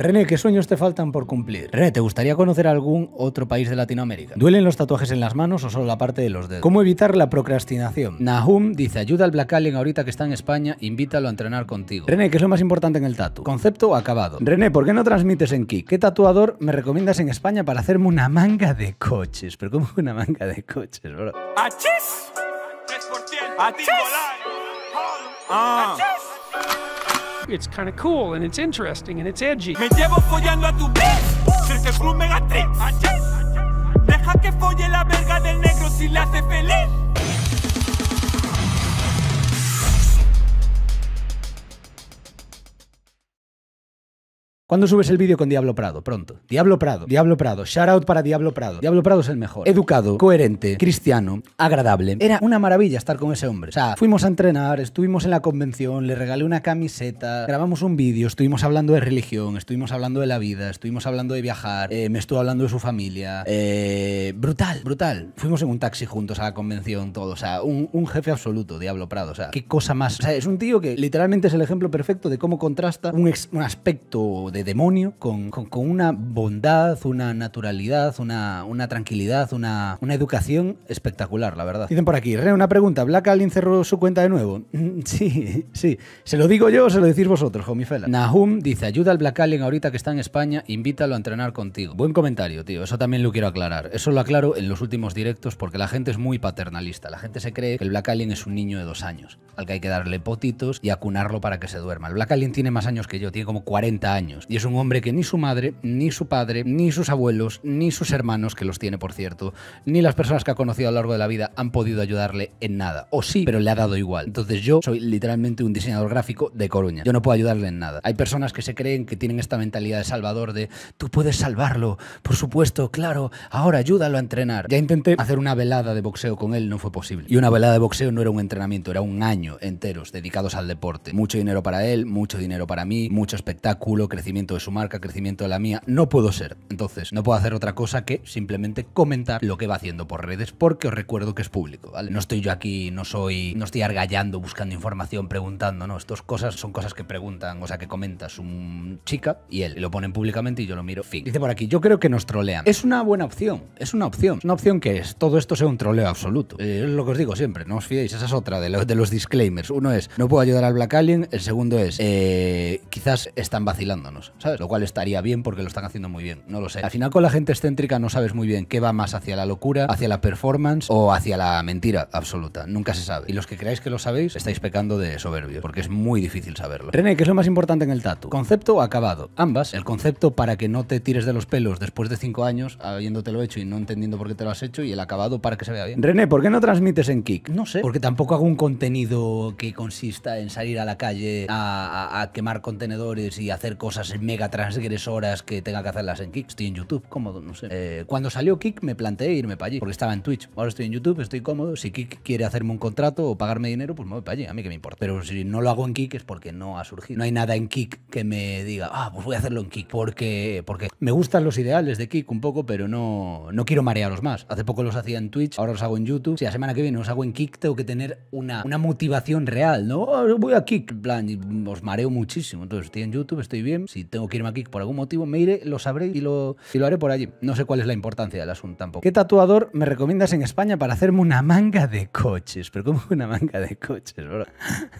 René, ¿qué sueños te faltan por cumplir? René, ¿te gustaría conocer algún otro país de Latinoamérica? ¿Duelen los tatuajes en las manos o solo la parte de los dedos? ¿Cómo evitar la procrastinación? Nahum dice, ayuda al Black Alien ahorita que está en España, invítalo a entrenar contigo. René, ¿qué es lo más importante en el tatu? ¿Concepto acabado? René, ¿por qué no transmites en Kik? ¿Qué tatuador me recomiendas en España para hacerme una manga de coches? ¿Pero cómo una manga de coches, bro? ¡Achis! it's kind of cool and it's interesting and it's edgy. Deja que folle la verga del negro si la hace feliz. ¿Cuándo subes el vídeo con Diablo Prado? Pronto. Diablo Prado, Diablo Prado, shout out para Diablo Prado. Diablo Prado es el mejor. Educado, coherente, cristiano, agradable. Era una maravilla estar con ese hombre. O sea, fuimos a entrenar, estuvimos en la convención, le regalé una camiseta, grabamos un vídeo, estuvimos hablando de religión, estuvimos hablando de la vida, estuvimos hablando de viajar, eh, me estuvo hablando de su familia. Eh, brutal, brutal. Fuimos en un taxi juntos a la convención, todo. O sea, un, jefe absoluto, Diablo Prado. O sea, qué cosa más. O sea, es un tío que literalmente es el ejemplo perfecto de cómo contrasta un aspecto de demonio, con, una bondad, una naturalidad, una, tranquilidad, una, educación espectacular, la verdad. Dicen por aquí, Re una pregunta, ¿Black Alien cerró su cuenta de nuevo? Sí, sí. ¿Se lo digo yo o se lo decís vosotros, homifela? Nahum dice, ayuda al Black Alien ahorita que está en España, invítalo a entrenar contigo. Buen comentario, tío, eso también lo quiero aclarar. Eso lo aclaro en los últimos directos porque la gente es muy paternalista. La gente se cree que el Black Alien es un niño de dos años, al que hay que darle potitos y acunarlo para que se duerma. El Black Alien tiene más años que yo, tiene como 40 años. Y es un hombre que ni su madre, ni su padre, ni sus abuelos, ni sus hermanos, que los tiene por cierto, ni las personas que ha conocido a lo largo de la vida han podido ayudarle en nada. O sí, pero le ha dado igual. Entonces yo soy literalmente un diseñador gráfico de Coruña. Yo no puedo ayudarle en nada. Hay personas que se creen que tienen esta mentalidad de salvador de tú puedes salvarlo, por supuesto, claro, ahora ayúdalo a entrenar. Ya intenté hacer una velada de boxeo con él, no fue posible. Y una velada de boxeo no era un entrenamiento, era un año enteros dedicados al deporte. Mucho dinero para él, mucho dinero para mí, mucho espectáculo, crecimiento de su marca, crecimiento de la mía, no puedo ser. Entonces, no puedo hacer otra cosa que simplemente comentar lo que va haciendo por redes, porque os recuerdo que es público, ¿vale? No estoy yo aquí, no soy, no estoy argallando, buscando información, preguntando, no, estas cosas son cosas que preguntan, o sea, que comentas un chica y él, lo ponen públicamente y yo lo miro, fin. Dice por aquí, yo creo que nos trolean. Es una buena opción, es una opción, es una opción que es, todo esto sea un troleo absoluto. Eh, es lo que os digo siempre, no os fiéis, esa es otra de, de los disclaimers. Uno es, no puedo ayudar al Black Alien, el segundo es, eh, quizás están vacilándonos. ¿sabes? Lo cual estaría bien porque lo están haciendo muy bien, no lo sé. Al final con la gente excéntrica no sabes muy bien qué va más hacia la locura, hacia la performance o hacia la mentira absoluta, nunca se sabe. Y los que creáis que lo sabéis, estáis pecando de soberbio porque es muy difícil saberlo. René, ¿qué es lo más importante en el tatu? Concepto o acabado. Ambas, el concepto para que no te tires de los pelos después de 5 años habiéndotelo hecho y no entendiendo por qué te lo has hecho y el acabado para que se vea bien. René, ¿por qué no transmites en Kik? No sé, porque tampoco hago un contenido que consista en salir a la calle a, quemar contenedores y hacer cosas mega transgresoras que tenga que hacerlas en Kick. Estoy en YouTube, cómodo, no sé. Eh, cuando salió Kick me planteé irme para allí, porque estaba en Twitch. Ahora estoy en YouTube, estoy cómodo. Si Kick quiere hacerme un contrato o pagarme dinero, pues me voy para allí, a mí que me importa. Pero si no lo hago en Kick es porque no ha surgido. No hay nada en Kick que me diga, ah, pues voy a hacerlo en Kick, porque, porque me gustan los ideales de Kick un poco, pero no, no quiero marearlos más. Hace poco los hacía en Twitch, ahora los hago en YouTube. Si la semana que viene os hago en Kick, tengo que tener una, una motivación real, ¿no? Ah, voy a Kick, en plan, os mareo muchísimo. Entonces estoy en YouTube, estoy bien tengo que irme aquí por algún motivo, me iré, lo sabré y lo, y lo haré por allí. No sé cuál es la importancia del asunto tampoco. ¿Qué tatuador me recomiendas en España para hacerme una manga de coches? Pero ¿cómo una manga de coches, bro?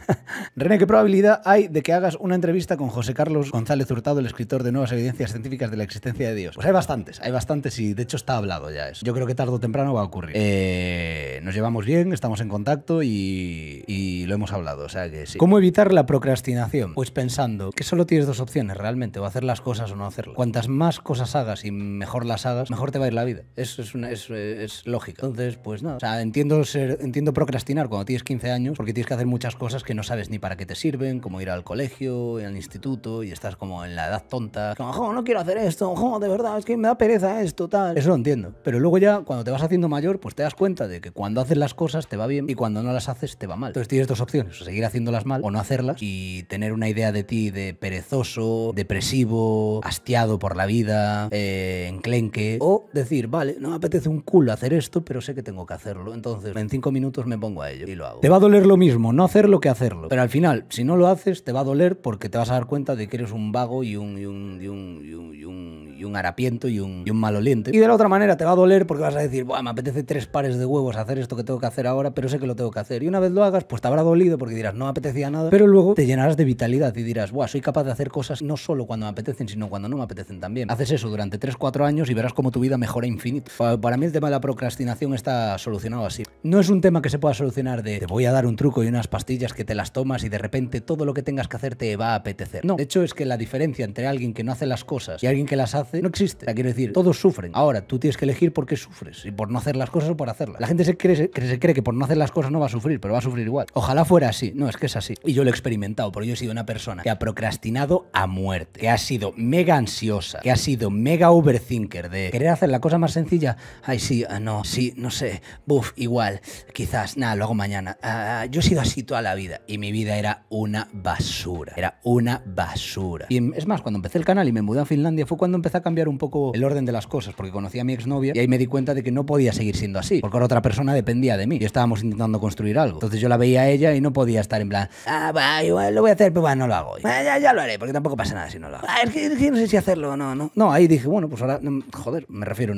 René, ¿qué probabilidad hay de que hagas una entrevista con José Carlos González Hurtado, el escritor de Nuevas Evidencias Científicas de la Existencia de Dios? Pues hay bastantes, hay bastantes y de hecho está hablado ya eso. Yo creo que tarde o temprano va a ocurrir. Eh llevamos bien, estamos en contacto y, lo hemos hablado. O sea que sí. ¿Cómo evitar la procrastinación? Pues pensando que solo tienes dos opciones realmente, o hacer las cosas o no hacerlas. Cuantas más cosas hagas y mejor las hagas, mejor te va a ir la vida. Eso es, una, Entonces, pues no. O sea, entiendo, entiendo procrastinar cuando tienes 15 años porque tienes que hacer muchas cosas que no sabes ni para qué te sirven, como ir al colegio, al instituto y estás como en la edad tonta. Como, no quiero hacer esto, jo, de verdad, es que me da pereza esto, tal. Eso lo entiendo. Pero luego ya, cuando te vas haciendo mayor, pues te das cuenta de que cuando haces las cosas te va bien y cuando no las haces te va mal. Entonces tienes dos opciones, seguir haciéndolas mal o no hacerlas y tener una idea de ti de perezoso, depresivo, hastiado por la vida, eh, enclenque, o decir, vale, no me apetece un culo hacer esto, pero sé que tengo que hacerlo, entonces en cinco minutos me pongo a ello y lo hago. Te va a doler lo mismo no hacerlo que hacerlo, pero al final, si no lo haces, te va a doler porque te vas a dar cuenta de que eres un vago y un, un, y un, y un y un harapiento y un, y un maloliente. Y de la otra manera te va a doler porque vas a decir, Buah, me apetece tres pares de huevos hacer esto que tengo que hacer ahora, pero sé que lo tengo que hacer. Y una vez lo hagas, pues te habrá dolido porque dirás, no me apetecía nada, pero luego te llenarás de vitalidad y dirás, Buah, soy capaz de hacer cosas no solo cuando me apetecen, sino cuando no me apetecen también. Haces eso durante 3, 4 años y verás cómo tu vida mejora infinito. Para mí el tema de la procrastinación está solucionado así. No es un tema que se pueda solucionar de te voy a dar un truco y unas pastillas que te las tomas y de repente todo lo que tengas que hacer te va a apetecer. No, de hecho es que la diferencia entre alguien que no hace las cosas y alguien que las hace no existe. O quiero decir, todos sufren. Ahora, tú tienes que elegir por qué sufres. Y por no hacer las cosas o por hacerlas. La gente se cree, que se cree que por no hacer las cosas no va a sufrir, pero va a sufrir igual. Ojalá fuera así. No, es que es así. Y yo lo he experimentado, porque yo he sido una persona que ha procrastinado a muerte, que ha sido mega ansiosa, que ha sido mega overthinker de querer hacer la cosa más sencilla. Ay, sí, ah, no, sí, no sé. Buf, igual. Quizás, nada, luego mañana. Ah, ah, yo he sido así toda la vida. Y mi vida era una basura. Era una basura. Y es más, cuando empecé el canal y me mudé a Finlandia fue cuando empecé cambiar un poco el orden de las cosas, porque conocí a mi exnovia y ahí me di cuenta de que no podía seguir siendo así, porque otra persona dependía de mí y estábamos intentando construir algo. Entonces yo la veía a ella y no podía estar en plan, ah, va, igual lo voy a hacer, pero bueno no lo hago. Ah, ya, lo haré, porque tampoco pasa nada si no lo hago. Ah, es, que, no sé si hacerlo o no, no. No, ahí dije, bueno, pues ahora, joder, me refiero,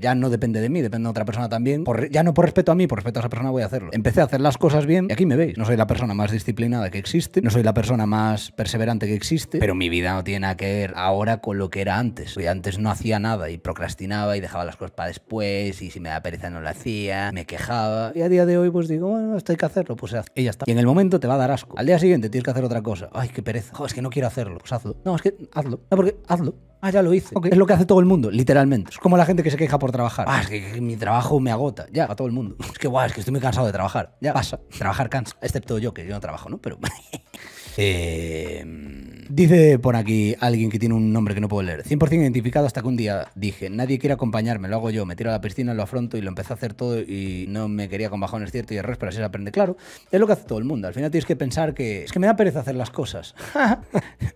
ya no depende de mí, depende de otra persona también. ya no por respeto a mí, por respeto a esa persona voy a hacerlo. Empecé a hacer las cosas bien y aquí me veis. No soy la persona más disciplinada que existe, no soy la persona más perseverante que existe, pero mi vida no tiene que ver ahora con lo que era antes antes no hacía nada y procrastinaba y dejaba las cosas para después y si me da pereza no lo hacía, me quejaba y a día de hoy pues digo, bueno, esto hay que hacerlo, pues haz y ya está. Y en el momento te va a dar asco. Al día siguiente tienes que hacer otra cosa. Ay, qué pereza. Joder, es que no quiero hacerlo. Pues hazlo. No, es que hazlo. No, porque hazlo. Ah, ya lo hice. Es lo que hace todo el mundo, literalmente. Es como la gente que se queja por trabajar. Ah, es que, mi trabajo me agota. Ya, a todo el mundo. Es que guau, es que estoy muy cansado de trabajar. Ya pasa. Trabajar cansa. Excepto yo, que yo no trabajo, ¿no? Pero. eh... Dice por aquí alguien que tiene un nombre que no puedo leer. 100% identificado hasta que un día dije, nadie quiere acompañarme, lo hago yo, me tiro a la piscina, lo afronto y lo empecé a hacer todo y no me quería con bajones, cierto, y errores, pero así se aprende. Claro, es lo que hace todo el mundo. Al final tienes que pensar que es que me da pereza hacer las cosas.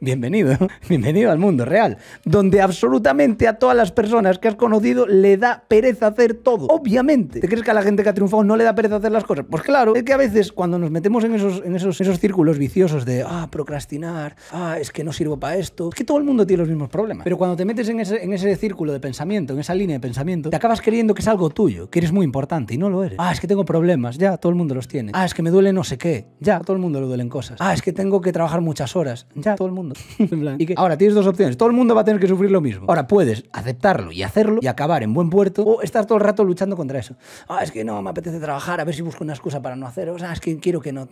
bienvenido, bienvenido al mundo real, donde absolutamente a todas las personas que has conocido le da pereza hacer todo. Obviamente. ¿Te crees que a la gente que ha triunfado no le da pereza hacer las cosas? Pues claro, es que a veces cuando nos metemos en esos, en esos, esos círculos viciosos de, ah, procrastinar, ah, que no sirvo para esto, es que todo el mundo tiene los mismos problemas. Pero cuando te metes en ese, en ese círculo de pensamiento, en esa línea de pensamiento, te acabas creyendo que es algo tuyo, que eres muy importante y no lo eres. Ah, es que tengo problemas, ya, todo el mundo los tiene. Ah, es que me duele no sé qué, ya, todo el mundo le duelen cosas. Ah, es que tengo que trabajar muchas horas, ya, todo el mundo. y que ahora tienes dos opciones, todo el mundo va a tener que sufrir lo mismo. Ahora puedes aceptarlo y hacerlo y acabar en buen puerto o estar todo el rato luchando contra eso. Ah, es que no, me apetece trabajar, a ver si busco una excusa para no hacerlo o sea, es que quiero que no.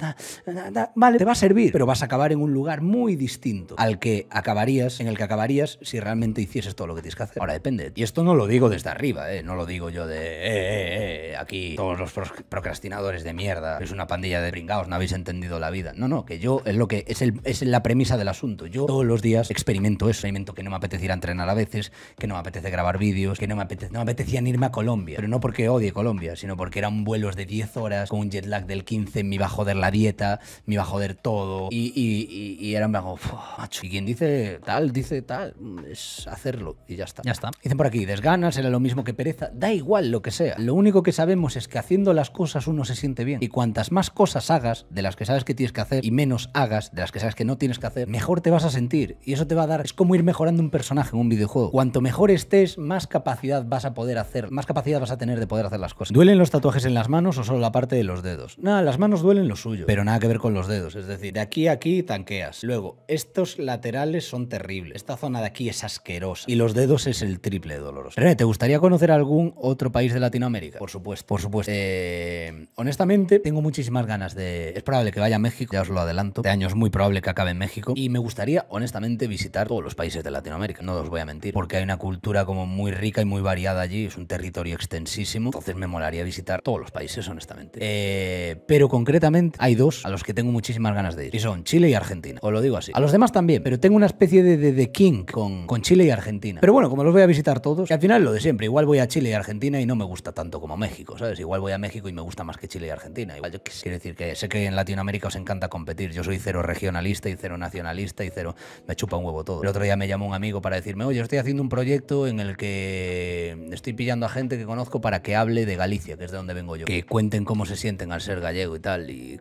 Vale, te va a servir, pero vas a acabar en un lugar muy distinto al que acabarías, en el que acabarías si realmente hicieses todo lo que tienes que hacer. Ahora depende. Y esto no lo digo desde arriba, ¿eh? no lo digo yo de eh, eh, eh, aquí todos los procrastinadores de mierda, es una pandilla de pringados no habéis entendido la vida. No, no, que yo es lo que es, el, es la premisa del asunto. Yo todos los días experimento eso, experimento que no me apetece ir a entrenar a veces, que no me apetece grabar vídeos, que no me apetece, no me apetecían irme a Colombia, pero no porque odie Colombia, sino porque eran vuelos de 10 horas con un jet lag del 15, me iba a joder la dieta, me iba a joder todo y, y, y, y y quien dice tal, dice tal, es hacerlo y ya está. Ya está. Dicen por aquí, desgana, será lo mismo que pereza, da igual lo que sea. Lo único que sabemos es que haciendo las cosas uno se siente bien. Y cuantas más cosas hagas de las que sabes que tienes que hacer y menos hagas de las que sabes que no tienes que hacer, mejor te vas a sentir. Y eso te va a dar, es como ir mejorando un personaje en un videojuego. Cuanto mejor estés, más capacidad vas a poder hacer, más capacidad vas a tener de poder hacer las cosas. ¿Duelen los tatuajes en las manos o solo la parte de los dedos? Nada, las manos duelen lo suyo, pero nada que ver con los dedos. Es decir, de aquí a aquí tanqueas. Luego, este estos laterales son terribles. Esta zona de aquí es asquerosa. Y los dedos es el triple de doloroso. René, ¿te gustaría conocer algún otro país de Latinoamérica? Por supuesto, por supuesto. Eh, honestamente, tengo muchísimas ganas de... Es probable que vaya a México, ya os lo adelanto. De año es muy probable que acabe en México. Y me gustaría, honestamente, visitar todos los países de Latinoamérica. No os voy a mentir. Porque hay una cultura como muy rica y muy variada allí. Es un territorio extensísimo. Entonces me molaría visitar todos los países, honestamente. Eh, pero concretamente hay dos a los que tengo muchísimas ganas de ir. Y son Chile y Argentina. Os lo digo así. A los demás también, pero tengo una especie de, de, king con, Chile y Argentina. Pero bueno, como los voy a visitar todos, y al final lo de siempre, igual voy a Chile y Argentina y no me gusta tanto como México, ¿sabes? Igual voy a México y me gusta más que Chile y Argentina. Igual yo quiero decir que sé que en Latinoamérica os encanta competir. Yo soy cero regionalista y cero nacionalista y cero. Me chupa un huevo todo. El otro día me llamó un amigo para decirme, oye, estoy haciendo un proyecto en el que estoy pillando a gente que conozco para que hable de Galicia, que es de donde vengo yo. Que cuenten cómo se sienten al ser gallego y tal. y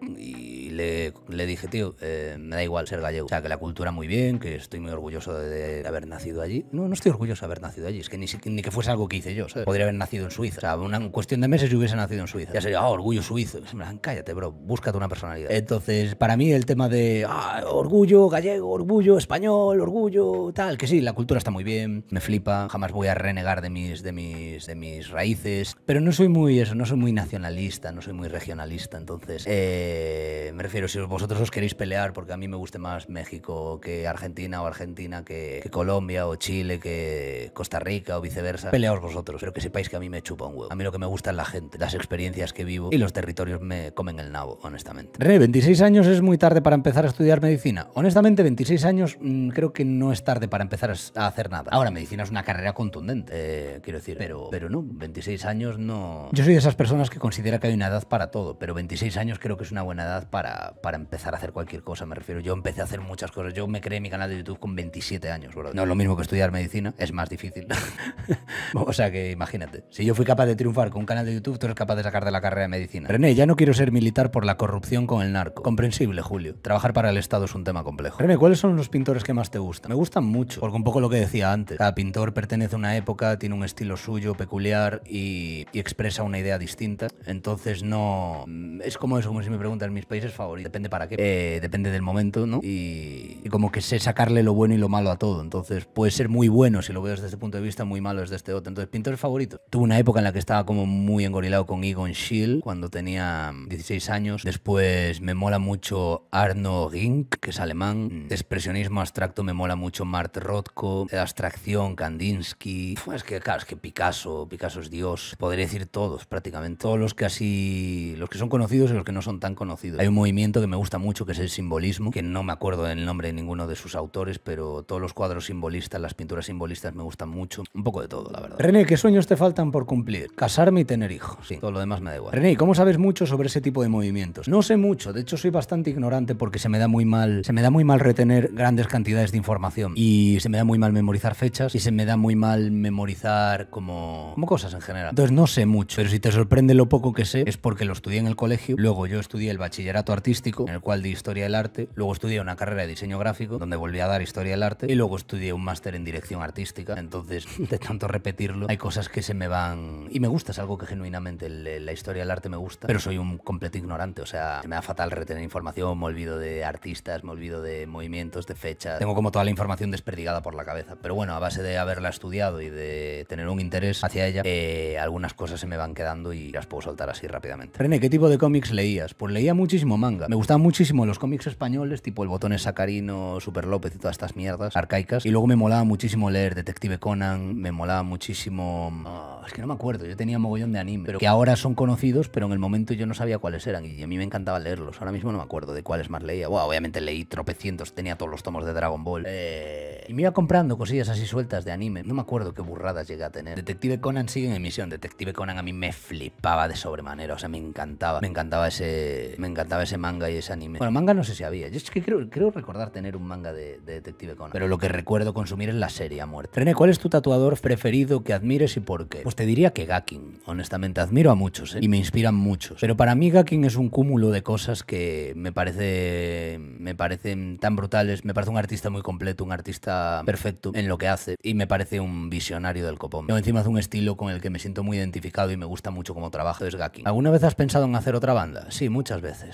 le, dije, tío, eh, me da igual ser gallego. O sea, que la cultura muy bien, que estoy muy orgulloso de, haber nacido allí. No, no estoy orgulloso de haber nacido allí. Es que ni, que fuese algo que hice yo, Podría haber nacido en Suiza. O sea, una cuestión de meses yo hubiese nacido en Suiza. Ya sería, ah, orgullo suizo. han cállate, bro, búscate una personalidad. Entonces, para mí el tema de ah, orgullo gallego, orgullo español, orgullo tal, que sí, la cultura está muy bien, me flipa, jamás voy a renegar de mis, de mis, de mis raíces, pero no soy muy eso, no soy muy nacionalista, no soy muy regionalista, entonces eh, prefiero, si vosotros os queréis pelear, porque a mí me guste más México que Argentina o Argentina que, Colombia o Chile que Costa Rica o viceversa, peleaos vosotros, pero que sepáis que a mí me chupa un huevo. A mí lo que me gusta es la gente, las experiencias que vivo y los territorios me comen el nabo, honestamente. René, 26 años es muy tarde para empezar a estudiar medicina. Honestamente, 26 años mm, creo que no es tarde para empezar a hacer nada. Ahora, medicina es una carrera contundente, eh, quiero decir, pero no, 26 años no... Yo soy de esas personas que considera que hay una edad para todo, pero 26 años creo que es una buena edad para para, empezar a hacer cualquier cosa, me refiero. Yo empecé a hacer muchas cosas. Yo me creé mi canal de YouTube con 27 años, bro. No es lo mismo que estudiar medicina, es más difícil. o sea que imagínate, si yo fui capaz de triunfar con un canal de YouTube, tú eres capaz de sacar de la carrera de medicina. René, ya no quiero ser militar por la corrupción con el narco. Comprensible, Julio. Trabajar para el Estado es un tema complejo. René, ¿cuáles son los pintores que más te gustan? Me gustan mucho, porque un poco lo que decía antes. Cada pintor pertenece a una época, tiene un estilo suyo peculiar y, expresa una idea distinta. Entonces no... Es como eso, como si me preguntan mis países Depende para qué. Eh, depende del momento, ¿no? Y, como que sé sacarle lo bueno y lo malo a todo. Entonces puede ser muy bueno si lo veo desde este punto de vista, muy malo desde este otro. Entonces, pintores favoritos. Tuve una época en la que estaba como muy engorilado con Egon Schill cuando tenía 16 años. Después me mola mucho Arno Gink, que es alemán. expresionismo abstracto me mola mucho Mart Rothko. De abstracción, Kandinsky. es que, claro, es que Picasso, Picasso es Dios. Podría decir todos, prácticamente. Todos los que así, los que son conocidos y los que no son tan conocidos. Hay un que me gusta mucho, que es el simbolismo, que no me acuerdo del nombre de ninguno de sus autores, pero todos los cuadros simbolistas, las pinturas simbolistas me gustan mucho. Un poco de todo, la verdad. René, ¿qué sueños te faltan por cumplir? Casarme y tener hijos. Sí, todo lo demás me da igual. René, ¿cómo sabes mucho sobre ese tipo de movimientos? No sé mucho, de hecho soy bastante ignorante porque se me da muy mal, se me da muy mal retener grandes cantidades de información y se me da muy mal memorizar fechas y se me da muy mal memorizar como, cosas en general. Entonces no sé mucho, pero si te sorprende lo poco que sé es porque lo estudié en el colegio, luego yo estudié el bachillerato artístico, en el cual di historia del arte, luego estudié una carrera de diseño gráfico, donde volví a dar historia del arte, y luego estudié un máster en dirección artística. Entonces, de tanto repetirlo, hay cosas que se me van... Y me gusta, es algo que genuinamente la historia del arte me gusta, pero soy un completo ignorante, o sea, me da fatal retener información, me olvido de artistas, me olvido de movimientos, de fechas, tengo como toda la información desperdigada por la cabeza, pero bueno, a base de haberla estudiado y de tener un interés hacia ella, eh, algunas cosas se me van quedando y las puedo soltar así rápidamente. René, ¿qué tipo de cómics leías? Pues leía muchísimo manga me gustaban muchísimo los cómics españoles, tipo El Botones Sacarino, Super López y todas estas mierdas arcaicas. Y luego me molaba muchísimo leer Detective Conan, me molaba muchísimo... Ah, es que no me acuerdo, yo tenía mogollón de anime, pero que ahora son conocidos, pero en el momento yo no sabía cuáles eran y a mí me encantaba leerlos. Ahora mismo no me acuerdo de cuáles más leía. obviamente leí tropecientos, tenía todos los tomos de Dragon Ball. Eh, y me iba comprando cosillas así sueltas de anime. No me acuerdo qué burradas llegué a tener. Detective Conan sigue en emisión. Detective Conan a mí me flipaba de sobremanera, o sea, me encantaba. Me encantaba ese... Me encantaba ese manga y ese anime. Bueno, manga no sé si había. Yo es que creo, recordar tener un manga de, Detective Conan. Pero lo que recuerdo consumir es la serie a muerte. René, ¿cuál es tu tatuador preferido que admires y por qué? Pues te diría que Gakin. Honestamente, admiro a muchos ¿eh? y me inspiran muchos. Pero para mí Gakin es un cúmulo de cosas que me parece me parecen tan brutales. Me parece un artista muy completo, un artista perfecto en lo que hace y me parece un visionario del copón. encima hace un estilo con el que me siento muy identificado y me gusta mucho como trabaja es Gakin. ¿Alguna vez has pensado en hacer otra banda? Sí, muchas veces.